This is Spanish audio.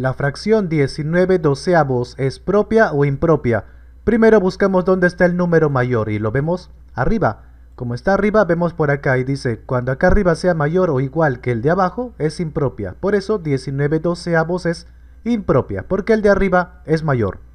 La fracción 19 doceavos es propia o impropia. Primero buscamos dónde está el número mayor y lo vemos arriba. Como está arriba, vemos por acá y dice, cuando acá arriba sea mayor o igual que el de abajo, es impropia. Por eso 19 doceavos es impropia, porque el de arriba es mayor.